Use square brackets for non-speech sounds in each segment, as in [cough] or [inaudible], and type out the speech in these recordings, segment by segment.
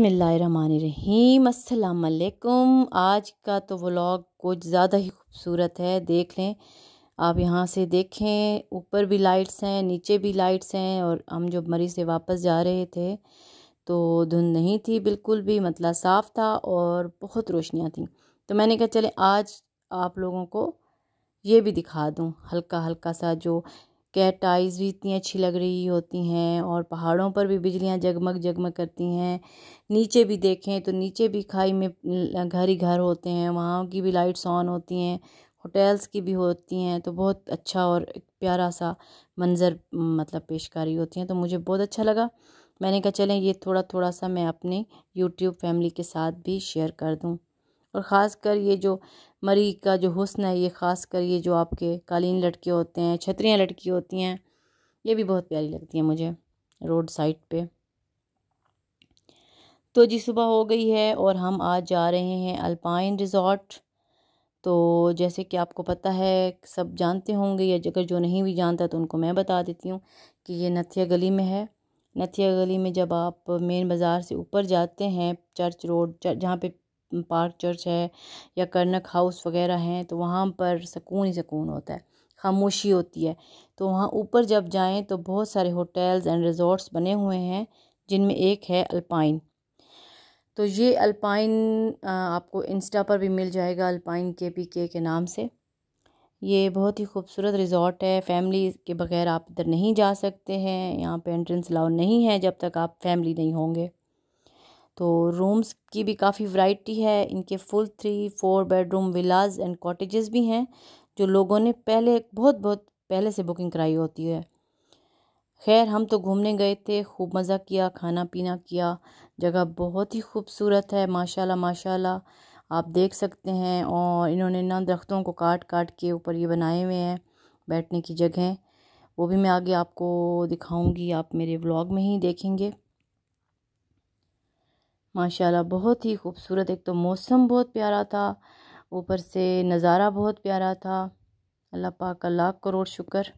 बसमीम असलकुम आज का तो व्लॉग कुछ ज़्यादा ही खूबसूरत है देख लें आप यहाँ से देखें ऊपर भी लाइट्स हैं नीचे भी लाइट्स हैं और हम जब मरी से वापस जा रहे थे तो धुंध नहीं थी बिल्कुल भी मतलब साफ़ था और बहुत रोशनियाँ थी तो मैंने कहा चले आज आप लोगों को ये भी दिखा दूँ हल्का हल्का सा जो कैट आइज़ भी इतनी अच्छी लग रही होती हैं और पहाड़ों पर भी बिजलियां जगमग जगमग करती हैं नीचे भी देखें तो नीचे भी खाई में घर ही घर होते हैं वहाँ की भी लाइट्स ऑन होती हैं होटल्स की भी होती हैं तो बहुत अच्छा और प्यारा सा मंज़र मतलब पेशकारी होती हैं तो मुझे बहुत अच्छा लगा मैंने कहा चलें ये थोड़ा थोड़ा सा मैं अपने यूट्यूब फैमिली के साथ भी शेयर कर दूँ और ख़ास कर ये जो मरी का जो हुसन है ये ख़ास कर ये जो आपके कालीन लटके होते हैं छतरियाँ लटकी होती हैं ये भी बहुत प्यारी लगती हैं मुझे रोड साइड पे तो जी सुबह हो गई है और हम आज जा रहे हैं अल्पाइन रिज़ॉर्ट तो जैसे कि आपको पता है सब जानते होंगे या अगर जो नहीं भी जानता तो उनको मैं बता देती हूँ कि ये नथिया गली में है नथिया गली में जब आप मेन बाज़ार से ऊपर जाते हैं चर्च रोड जहाँ पे पार्क चर्च है या कर्नक हाउस वगैरह हैं तो वहाँ पर सुकून ही सुकून होता है खामोशी होती है तो वहाँ ऊपर जब जाएँ तो बहुत सारे होटल्स एंड रिजॉर्ट्स बने हुए हैं जिनमें एक है अल्पाइन तो ये अल्पाइन आपको इंस्टा पर भी मिल जाएगा अल्पाइन के पी के के नाम से ये बहुत ही खूबसूरत रिज़ॉर्ट है फैमिली के बगैर आप इधर नहीं जा सकते हैं यहाँ पे एंट्रेंस अलाउ नहीं है जब तक आप फैमिली नहीं होंगे तो रूम्स की भी काफ़ी वैरायटी है इनके full three four bedroom villas and cottages भी हैं जो लोगों ने पहले बहुत बहुत पहले से बुकिंग कराई होती है खैर हम तो घूमने गए थे खूब मज़ा किया खाना पीना किया जगह बहुत ही खूबसूरत है माशाल्लाह माशाल्लाह आप देख सकते हैं और इन्होंने ना दरख्तों को काट काट के ऊपर ये बनाए हुए हैं बैठने की जगह वो भी मैं आगे आपको दिखाऊंगी आप मेरे व्लॉग में ही देखेंगे माशाल्लाह बहुत ही खूबसूरत एक तो मौसम बहुत प्यारा था ऊपर से नज़ारा बहुत प्यारा था अल्लाह पाक का लाख करोड़ शुक्र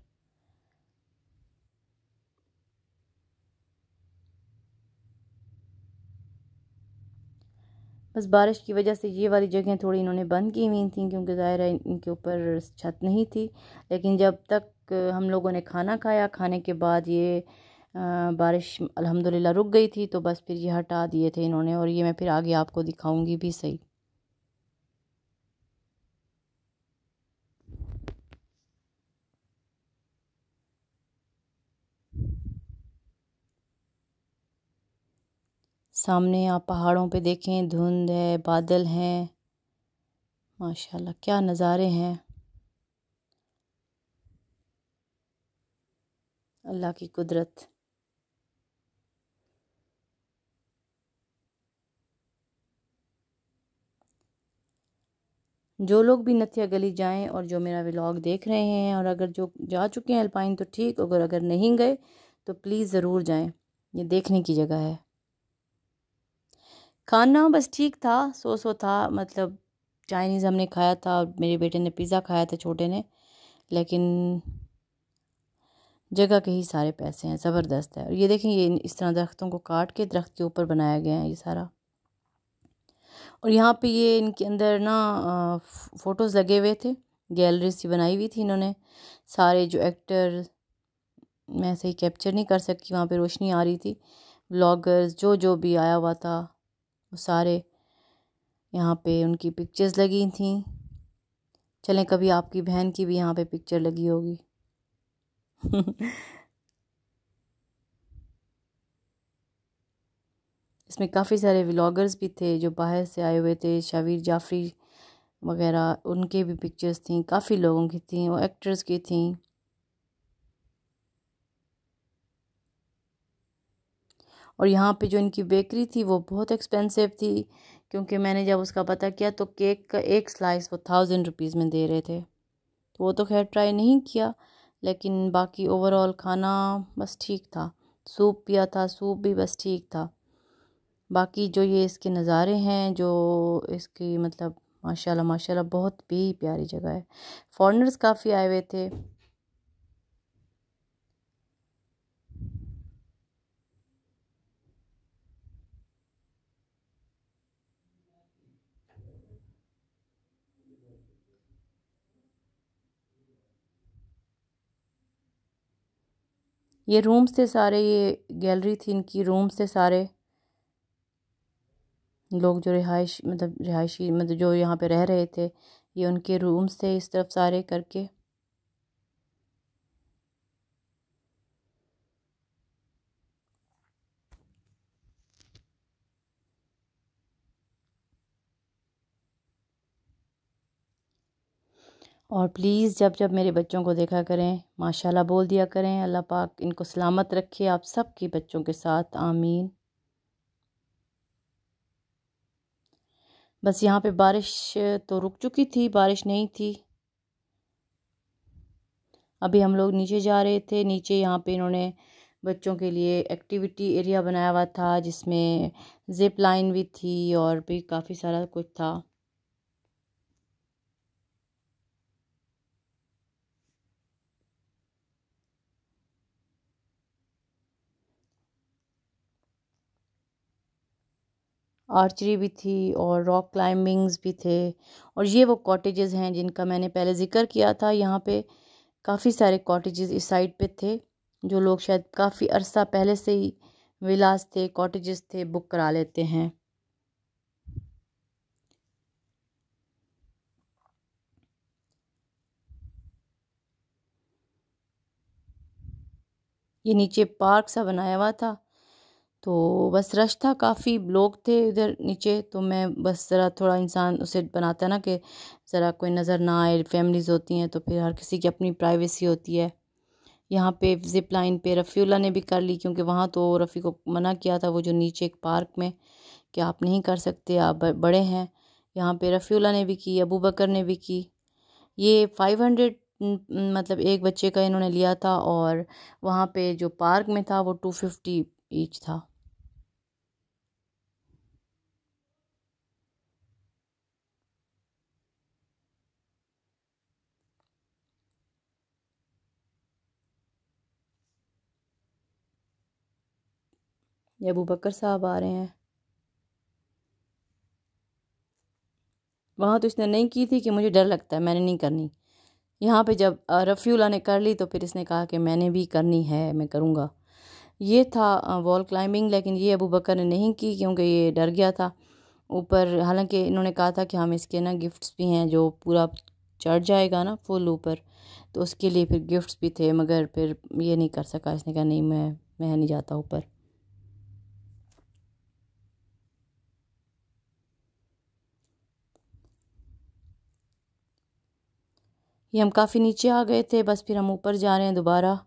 बस बारिश की वजह से ये वाली जगहें थोड़ी इन्होंने बंद की हुई थी क्योंकि ज़ाहिर है इनके ऊपर छत नहीं थी लेकिन जब तक हम लोगों ने खाना खाया खाने के बाद ये बारिश अल्हम्दुलिल्लाह रुक गई थी तो बस फिर ये हटा दिए थे इन्होंने और ये मैं फिर आगे आपको दिखाऊंगी भी सही सामने आप पहाड़ों पे देखें धुंध है बादल हैं माशाल्लाह क्या नज़ारे हैं अल्लाह की कुदरत जो लोग भी नथिया गली जाएं और जो मेरा व्लॉग देख रहे हैं और अगर जो जा चुके हैं अल्पाइन तो ठीक अगर अगर नहीं गए तो प्लीज़ ज़रूर जाएं ये देखने की जगह है खाना बस ठीक था सो सो था मतलब चाइनीज़ हमने खाया था और मेरे बेटे ने पिज़्ज़ा खाया था छोटे ने लेकिन जगह के ही सारे पैसे हैं ज़बरदस्त है और ये देखें ये इस तरह दरख्तों को काट के दरख्त के ऊपर बनाया गया है ये सारा और यहाँ पे ये इनके अंदर ना फोटोज़ लगे हुए थे गैलरी सी बनाई हुई थी इन्होंने सारे जो एक्टर मैं सही कैप्चर नहीं कर सकती वहाँ पे रोशनी आ रही थी ब्लॉगर्स जो जो भी आया हुआ था वो सारे यहाँ पे उनकी पिक्चर्स लगी थी चलें कभी आपकी बहन की भी यहाँ पे पिक्चर लगी होगी [laughs] इसमें काफ़ी सारे व्लॉगर्स भी थे जो बाहर से आए हुए थे शावीर जाफरी वगैरह उनके भी पिक्चर्स थी काफ़ी लोगों की थी और एक्टर्स की थी और यहाँ पे जो इनकी बेकरी थी वो बहुत एक्सपेंसिव थी क्योंकि मैंने जब उसका पता किया तो केक का एक स्लाइस वो थाउजेंड रुपीज़ में दे रहे थे तो वो तो खैर ट्राई नहीं किया लेकिन बाकी ओवरऑल खाना बस ठीक था सूप पिया था सूप भी बस ठीक था बाकी जो ये इसके नज़ारे हैं जो इसकी मतलब माशाल्लाह माशाल्लाह बहुत भी प्यारी जगह है फॉरेनर्स काफ़ी आए हुए थे ये रूम्स थे सारे ये गैलरी थी इनकी रूम्स थे सारे लोग जो रिहाइश मतलब रिहायशी मतलब जो यहाँ पे रह रहे थे ये उनके रूम्स थे इस तरफ सारे करके और प्लीज़ जब जब मेरे बच्चों को देखा करें माशाल्लाह बोल दिया करें अल्लाह पाक इनको सलामत रखे आप सबके बच्चों के साथ आमीन बस यहाँ पे बारिश तो रुक चुकी थी बारिश नहीं थी अभी हम लोग नीचे जा रहे थे नीचे यहाँ पे इन्होंने बच्चों के लिए एक्टिविटी एरिया बनाया हुआ था जिसमें जिप लाइन भी थी और भी काफ़ी सारा कुछ था आर्चरी भी थी और रॉक क्लाइंबिंग्स भी थे और ये वो कॉटेजेस हैं जिनका मैंने पहले ज़िक्र किया था यहाँ पे काफ़ी सारे कॉटेजेस इस साइड पे थे जो लोग शायद काफ़ी अरसा पहले से ही विलास थे कॉटेजेस थे बुक करा लेते हैं ये नीचे पार्क सा बनाया हुआ था तो बस रश था काफ़ी लोग थे इधर नीचे तो मैं बस ज़रा थोड़ा इंसान उसे बनाता है ना कि ज़रा कोई नज़र ना आए फैमिलीज़ होती हैं तो फिर हर किसी की अपनी प्राइवेसी होती है यहाँ पे जिप लाइन पर रफ़ीला ने भी कर ली क्योंकि वहाँ तो रफ़ी को मना किया था वो जो नीचे एक पार्क में कि आप नहीं कर सकते आप बड़े हैं यहाँ पर रफ़ीला ने भी की अबू बकर ने भी की ये फाइव हंड्रेड मतलब एक बच्चे का इन्होंने लिया था और वहाँ पर जो पार्क में था वो टू फिफ्टी ईच था ये अबू बकर साहब आ रहे हैं वहाँ तो इसने नहीं की थी कि मुझे डर लगता है मैंने नहीं करनी यहाँ पे जब रफ़ीला ने कर ली तो फिर इसने कहा कि मैंने भी करनी है मैं करूँगा ये था वॉल क्लाइंबिंग लेकिन ये अबू बकर ने नहीं की क्योंकि ये डर गया था ऊपर हालांकि इन्होंने कहा था कि हम इसके ना गिफ्ट्स भी हैं जो पूरा चढ़ जाएगा ना फुल ऊपर तो उसके लिए फिर गिफ्ट्स भी थे मगर फिर ये नहीं कर सका इसने कहा नहीं मैं मैं नहीं जाता ऊपर ये हम काफ़ी नीचे आ गए थे बस फिर हम ऊपर जा रहे हैं दोबारा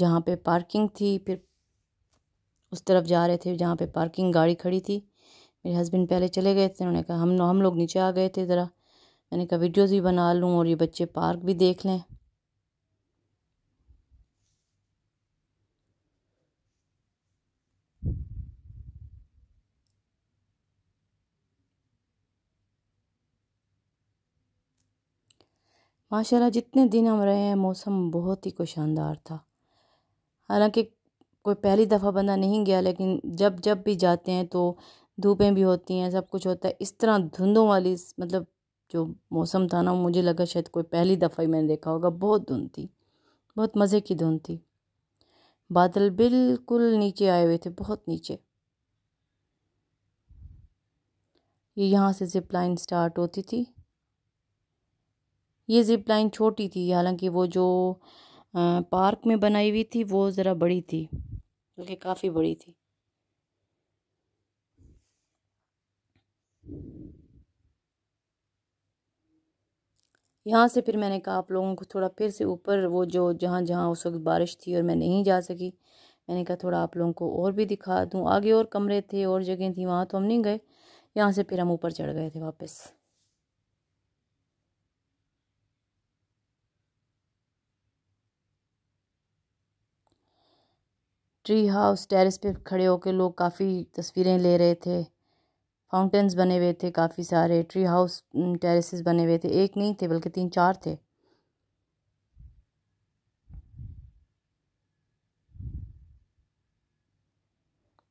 जहाँ पे पार्किंग थी फिर उस तरफ जा रहे थे जहाँ पे पार्किंग गाड़ी खड़ी थी मेरे हस्बैंड पहले चले गए थे उन्होंने कहा हम हम लोग नीचे आ गए थे ज़रा मैंने कहा वीडियोज़ भी बना लूँ और ये बच्चे पार्क भी देख लें माशाल्लाह जितने दिन हम रहे हैं मौसम बहुत ही कोई शानदार था हालांकि कोई पहली दफ़ा बंदा नहीं गया लेकिन जब जब भी जाते हैं तो धूपें भी होती हैं सब कुछ होता है इस तरह धुंधों वाली मतलब जो मौसम था ना मुझे लगा शायद कोई पहली दफ़ा ही मैंने देखा होगा बहुत धुंध थी बहुत मज़े की धुंध थी बादल बिल्कुल नीचे आए हुए थे बहुत नीचे ये यहाँ से जिप लाइन स्टार्ट होती थी ये ज़िप लाइन छोटी थी हालांकि वो जो पार्क में बनाई हुई थी वो ज़रा बड़ी थी बल्कि काफ़ी बड़ी थी यहाँ से फिर मैंने कहा आप लोगों को थोड़ा फिर से ऊपर वो जो जहाँ जहाँ उस वक्त बारिश थी और मैं नहीं जा सकी मैंने कहा थोड़ा आप लोगों को और भी दिखा दूँ आगे और कमरे थे और जगह थी वहाँ तो हम नहीं गए यहाँ से फिर हम ऊपर चढ़ गए थे वापस ट्री हाउस टेरेस पे खड़े होकर लोग काफ़ी तस्वीरें ले रहे थे फाउंटेन्स बने हुए थे काफ़ी सारे ट्री हाउस टेरेसेस बने हुए थे एक नहीं थे बल्कि तीन चार थे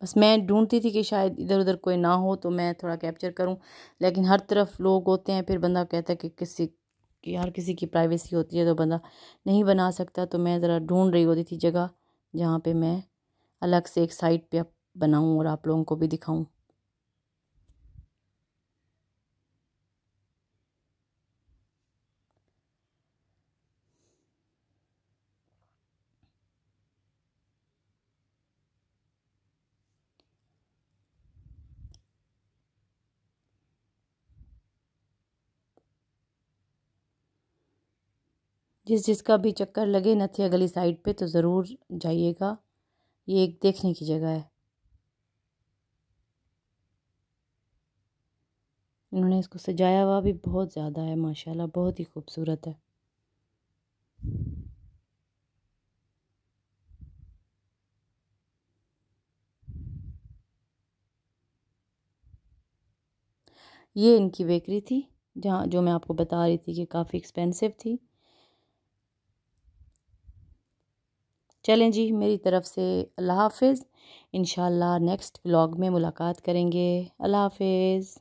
बस मैं ढूंढती थी कि शायद इधर उधर कोई ना हो तो मैं थोड़ा कैप्चर करूं लेकिन हर तरफ लोग होते हैं फिर बंदा कहता है कि किसी कि हर किसी की प्राइवेसी होती है तो बंदा नहीं बना सकता तो मैं ज़रा ढूंढ रही होती थी जगह जहाँ पे मैं अलग से एक साइड पे बनाऊँ और आप लोगों को भी दिखाऊँ जिस जिसका भी चक्कर लगे नथिया गली साइड पे तो ज़रूर जाइएगा ये एक देखने की जगह है इन्होंने इसको सजाया हुआ भी बहुत ज़्यादा है माशाल्लाह बहुत ही खूबसूरत है ये इनकी बेकरी थी जहाँ जो मैं आपको बता रही थी कि काफ़ी एक्सपेंसिव थी चलें जी मेरी तरफ़ से अल्लाह हाफ़िज़ इन नेक्स्ट व्लॉग में मुलाकात करेंगे अल्लाह हाफ़िज़